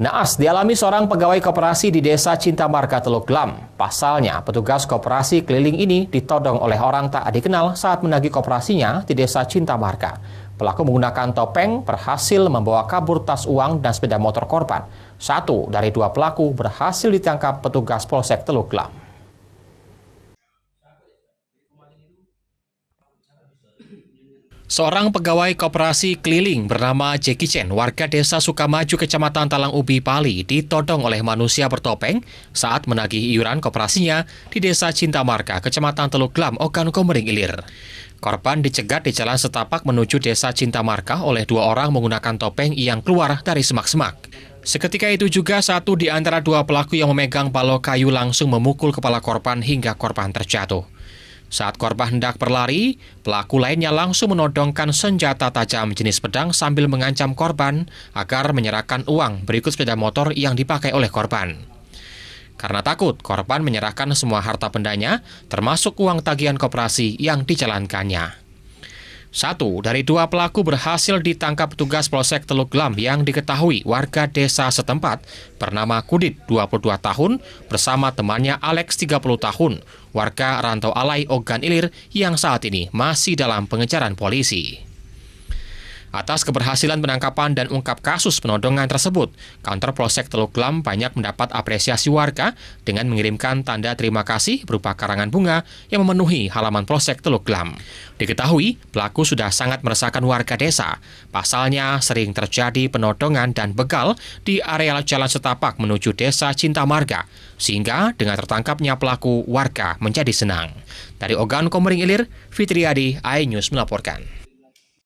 Naas dialami seorang pegawai koperasi di desa Cinta Marga Teluk Glam. Pasalnya, petugas koperasi keliling ini ditodong oleh orang tak dikenal saat menagih koperasinya di desa Cinta Marga. Pelaku menggunakan topeng berhasil membawa kabur tas uang dan sepeda motor korban. Satu dari dua pelaku berhasil ditangkap petugas Polsek Teluk Glam. Seorang pegawai koperasi keliling bernama Jackie Chen, warga desa Sukamaju, kecamatan Talang Ubi, Bali, ditodong oleh manusia bertopeng saat menagih iuran koperasinya di desa Cinta Cintamarga, kecamatan Teluk Glam, Ogan Komering Ilir. Korban dicegat di jalan setapak menuju desa Cinta Cintamarga oleh dua orang menggunakan topeng yang keluar dari semak-semak. Seketika itu juga satu di antara dua pelaku yang memegang balok kayu langsung memukul kepala korban hingga korban terjatuh. Saat korban hendak berlari, pelaku lainnya langsung menodongkan senjata tajam jenis pedang sambil mengancam korban agar menyerahkan uang berikut sepeda motor yang dipakai oleh korban. Karena takut, korban menyerahkan semua harta bendanya, termasuk uang tagihan koperasi yang dijalankannya. Satu dari dua pelaku berhasil ditangkap petugas Polsek Teluk Glam yang diketahui warga desa setempat bernama Kudit 22 tahun bersama temannya Alex 30 tahun warga Rantau Alai Ogan Ilir yang saat ini masih dalam pengejaran polisi. Atas keberhasilan penangkapan dan ungkap kasus penodongan tersebut, kantor Polsek Teluk Lam banyak mendapat apresiasi warga dengan mengirimkan tanda terima kasih berupa karangan bunga yang memenuhi halaman Polsek Teluk Lam. Diketahui, pelaku sudah sangat meresahkan warga desa. Pasalnya, sering terjadi penodongan dan begal di areal jalan setapak menuju desa Cinta Marga, sehingga dengan tertangkapnya pelaku, warga menjadi senang. Dari Ogan Komering Ilir, Fitriadi, iNews melaporkan.